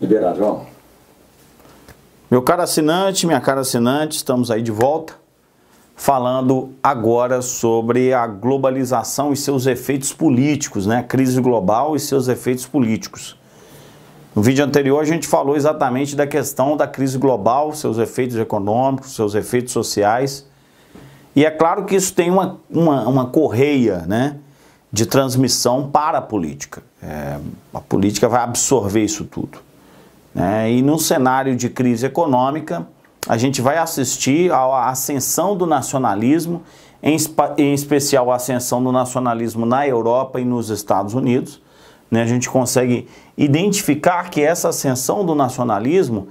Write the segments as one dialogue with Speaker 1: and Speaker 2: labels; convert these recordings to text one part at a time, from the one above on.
Speaker 1: Liberado, João. Meu caro assinante, minha cara assinante, estamos aí de volta falando agora sobre a globalização e seus efeitos políticos, né? A crise global e seus efeitos políticos. No vídeo anterior a gente falou exatamente da questão da crise global, seus efeitos econômicos, seus efeitos sociais. E é claro que isso tem uma, uma, uma correia né, de transmissão para a política. É, a política vai absorver isso tudo. Né? E num cenário de crise econômica, a gente vai assistir à ascensão do nacionalismo, em, em especial a ascensão do nacionalismo na Europa e nos Estados Unidos. Né? A gente consegue identificar que essa ascensão do nacionalismo,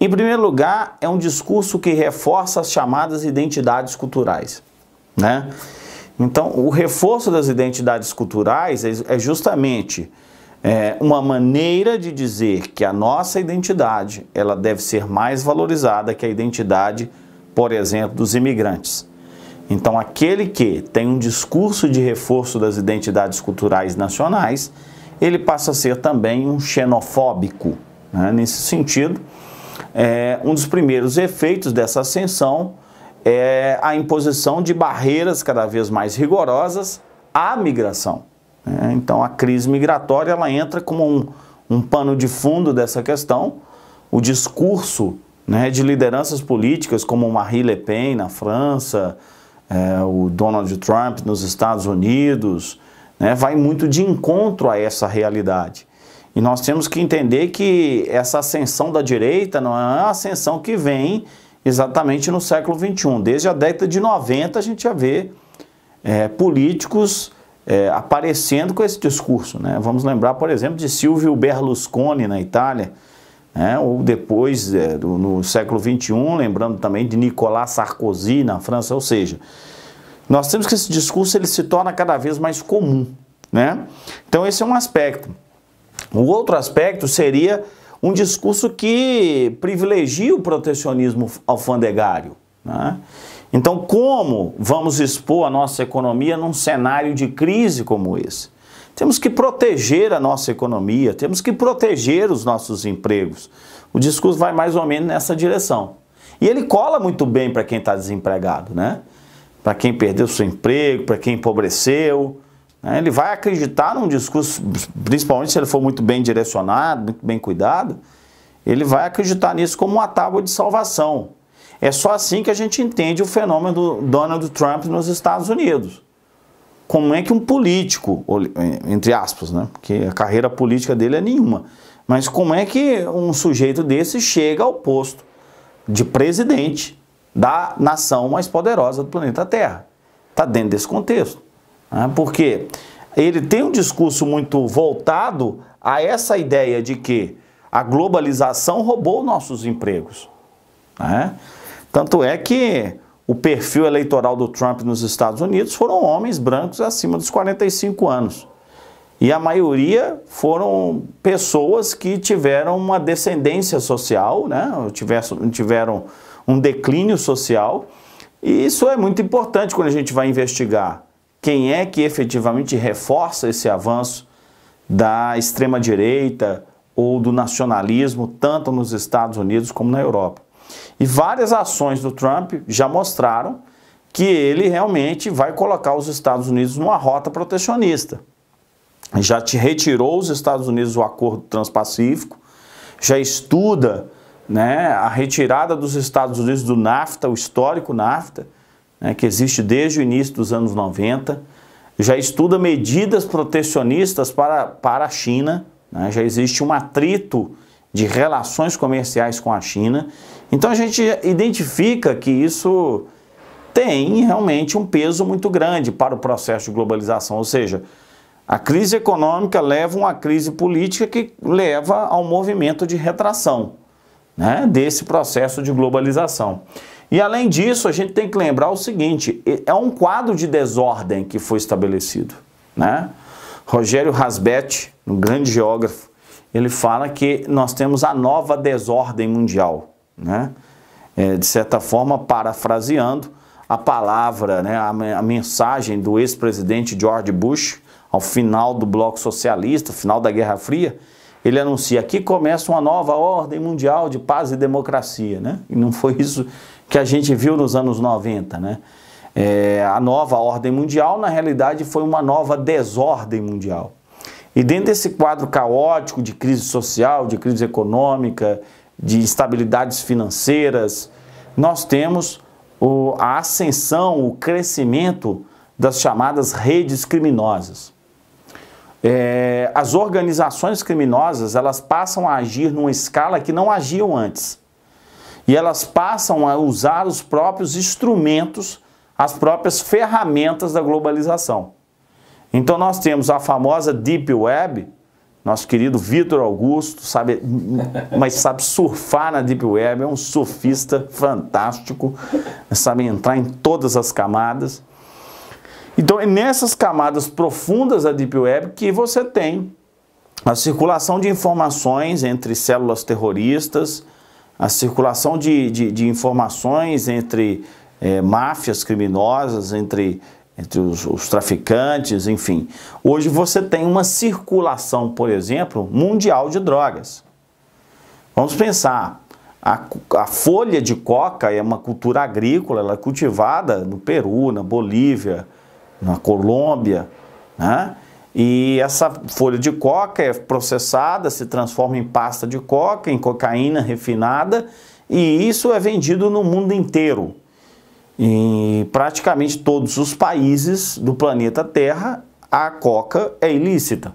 Speaker 1: em primeiro lugar, é um discurso que reforça as chamadas identidades culturais. Né? Então, o reforço das identidades culturais é, é justamente é, uma maneira de dizer que a nossa identidade ela deve ser mais valorizada que a identidade, por exemplo, dos imigrantes. Então, aquele que tem um discurso de reforço das identidades culturais nacionais, ele passa a ser também um xenofóbico. Né? Nesse sentido, é, um dos primeiros efeitos dessa ascensão é a imposição de barreiras cada vez mais rigorosas à migração. É, então a crise migratória ela entra como um, um pano de fundo dessa questão. O discurso né, de lideranças políticas como Marie Le Pen na França, é, o Donald Trump nos Estados Unidos, né, vai muito de encontro a essa realidade. E nós temos que entender que essa ascensão da direita não é uma ascensão que vem exatamente no século XXI. Desde a década de 90 a gente já vê é, políticos é, aparecendo com esse discurso. Né? Vamos lembrar, por exemplo, de Silvio Berlusconi na Itália, né? ou depois, é, do, no século XXI, lembrando também de Nicolas Sarkozy na França, ou seja, nós temos que esse discurso ele se torna cada vez mais comum. Né? Então esse é um aspecto. O outro aspecto seria um discurso que privilegia o protecionismo alfandegário. Né? Então, como vamos expor a nossa economia num cenário de crise como esse? Temos que proteger a nossa economia, temos que proteger os nossos empregos. O discurso vai mais ou menos nessa direção. E ele cola muito bem para quem está desempregado, né? Para quem perdeu seu emprego, para quem empobreceu. Né? Ele vai acreditar num discurso, principalmente se ele for muito bem direcionado, muito bem cuidado, ele vai acreditar nisso como uma tábua de salvação. É só assim que a gente entende o fenômeno do Donald Trump nos Estados Unidos. Como é que um político, eh, entre aspas, né? Porque a carreira política dele é nenhuma. Mas como é que um sujeito desse chega ao posto de presidente da nação mais poderosa do planeta Terra? Está dentro desse contexto. Né? Porque ele tem um discurso muito voltado a essa ideia de que a globalização roubou nossos empregos. Né? Tanto é que o perfil eleitoral do Trump nos Estados Unidos foram homens brancos acima dos 45 anos. E a maioria foram pessoas que tiveram uma descendência social, né? tiveram um declínio social. E isso é muito importante quando a gente vai investigar quem é que efetivamente reforça esse avanço da extrema-direita ou do nacionalismo, tanto nos Estados Unidos como na Europa. E várias ações do Trump já mostraram que ele realmente vai colocar os Estados Unidos numa rota protecionista. Já te retirou os Estados Unidos do acordo transpacífico, já estuda né, a retirada dos Estados Unidos do NAFTA, o histórico NAFTA, né, que existe desde o início dos anos 90, já estuda medidas protecionistas para, para a China, né, já existe um atrito de relações comerciais com a China. Então a gente identifica que isso tem realmente um peso muito grande para o processo de globalização, ou seja, a crise econômica leva a uma crise política que leva ao movimento de retração né, desse processo de globalização. E além disso, a gente tem que lembrar o seguinte: é um quadro de desordem que foi estabelecido. Né? Rogério Rasbetti, um grande geógrafo, ele fala que nós temos a nova desordem mundial, né? É, de certa forma, parafraseando a palavra, né, a, a mensagem do ex-presidente George Bush ao final do bloco socialista, final da Guerra Fria, ele anuncia que começa uma nova ordem mundial de paz e democracia, né? E não foi isso que a gente viu nos anos 90, né? É, a nova ordem mundial, na realidade, foi uma nova desordem mundial. E dentro desse quadro caótico de crise social, de crise econômica, de instabilidades financeiras, nós temos o, a ascensão, o crescimento das chamadas redes criminosas. É, as organizações criminosas elas passam a agir numa escala que não agiam antes. E elas passam a usar os próprios instrumentos, as próprias ferramentas da globalização. Então nós temos a famosa Deep Web, nosso querido Vitor Augusto, sabe, mas sabe surfar na Deep Web, é um surfista fantástico, sabe entrar em todas as camadas. Então é nessas camadas profundas da Deep Web que você tem a circulação de informações entre células terroristas, a circulação de, de, de informações entre é, máfias criminosas, entre entre os, os traficantes, enfim. Hoje você tem uma circulação, por exemplo, mundial de drogas. Vamos pensar, a, a, folha de coca é uma cultura agrícola, ela é cultivada no Peru, na Bolívia, na Colômbia, né? E essa folha de coca é processada, se transforma em pasta de coca, em cocaína refinada, e isso é vendido no mundo inteiro. Em praticamente todos os países do planeta Terra, a coca é ilícita.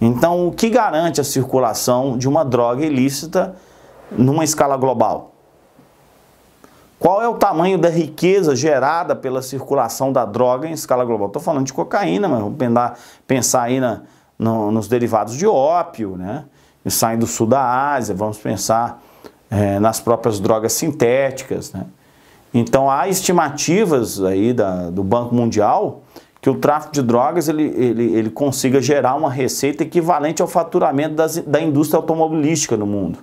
Speaker 1: Então, o que garante a circulação de uma droga ilícita numa escala global? Qual é o tamanho da riqueza gerada pela circulação da droga em escala global? Estou falando de cocaína, mas vamos pensar aí na, no, nos derivados de ópio, né? E saem do sul da Ásia, vamos pensar é, nas próprias drogas sintéticas, né? Então há estimativas aí da, do Banco Mundial que o tráfico de drogas ele, ele, ele consiga gerar uma receita equivalente ao faturamento das, da indústria automobilística no mundo.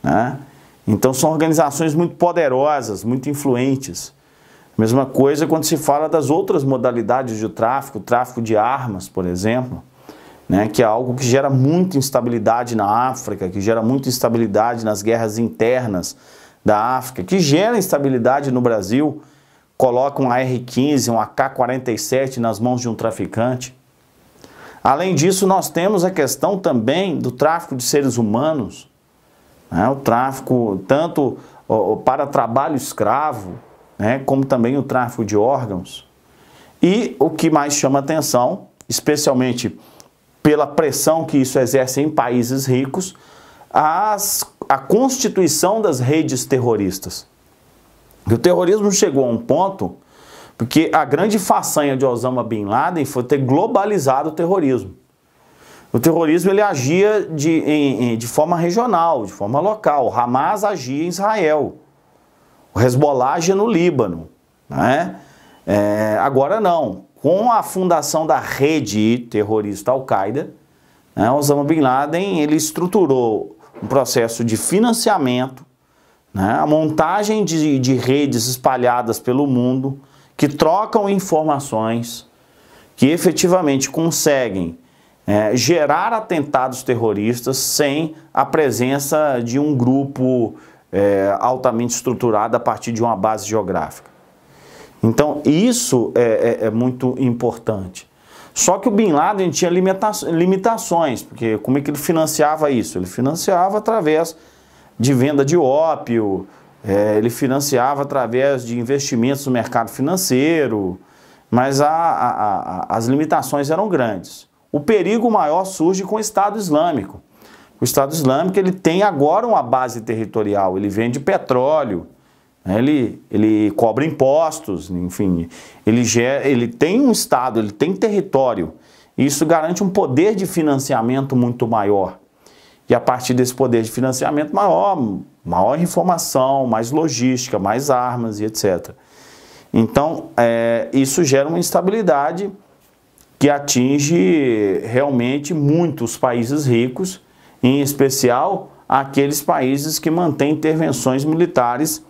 Speaker 1: Né? Então são organizações muito poderosas, muito influentes. Mesma coisa quando se fala das outras modalidades de tráfico, tráfico de armas, por exemplo, né, que é algo que gera muita instabilidade na África, que gera muita instabilidade nas guerras internas, da África, que gera instabilidade no Brasil, coloca um AR-15, um AK-47 nas mãos de um traficante. Além disso, nós temos a questão também do tráfico de seres humanos, né? o tráfico tanto para trabalho escravo, né? como também o tráfico de órgãos. E o que mais chama atenção, especialmente pela pressão que isso exerce em países ricos, as, a constituição das redes terroristas. E o terrorismo chegou a um ponto, porque a grande façanha de Osama Bin Laden foi ter globalizado o terrorismo. O terrorismo ele agia de, em, de forma regional, de forma local. O Hamas agia em Israel. O Hezbollah agia no Líbano. Né? É, agora não. Com a fundação da rede terrorista Al-Qaeda, né, Osama Bin Laden ele estruturou um processo de financiamento, né, a montagem de, de redes espalhadas pelo mundo que trocam informações, que efetivamente conseguem é, gerar atentados terroristas sem a presença de um grupo é, altamente estruturado a partir de uma base geográfica. Então, isso é, é, é muito importante. Só que o Bin Laden tinha limitações, porque como é que ele financiava isso? Ele financiava através de venda de ópio, é, ele financiava através de investimentos no mercado financeiro, mas a, a, a, as limitações eram grandes. O perigo maior surge com o Estado Islâmico. O Estado Islâmico ele tem agora uma base territorial, ele vende petróleo, né? Ele, ele cobra impostos, enfim, ele, gera, ele tem um Estado, ele tem território. E isso garante um poder de financiamento muito maior. E a partir desse poder de financiamento maior, maior informação, mais logística, mais armas e etc. Então, é, isso gera uma instabilidade que atinge realmente muitos países ricos, em especial aqueles países que mantêm intervenções militares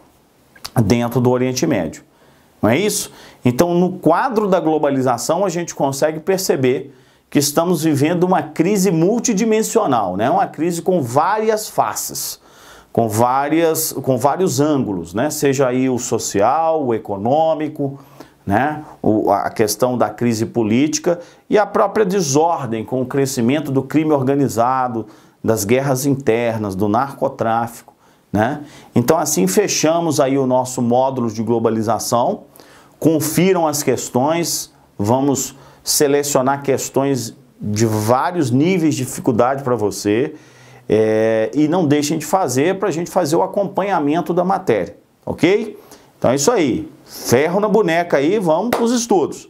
Speaker 1: dentro do Oriente Médio. Não é isso? Então, no quadro da globalização, a gente consegue perceber que estamos vivendo uma crise multidimensional, né? uma crise com várias faces, com, várias, com vários ângulos, né? seja aí o social, o econômico, né? O, a questão da crise política e a própria desordem com o crescimento do crime organizado, das guerras internas, do narcotráfico. Né? Então, assim fechamos aí o nosso módulo de globalização. Confiram as questões, vamos selecionar questões de vários níveis de dificuldade para você é, e não deixem de fazer para a gente fazer o acompanhamento da matéria, ok? Então é isso aí, ferro na boneca aí, vamos para os estudos.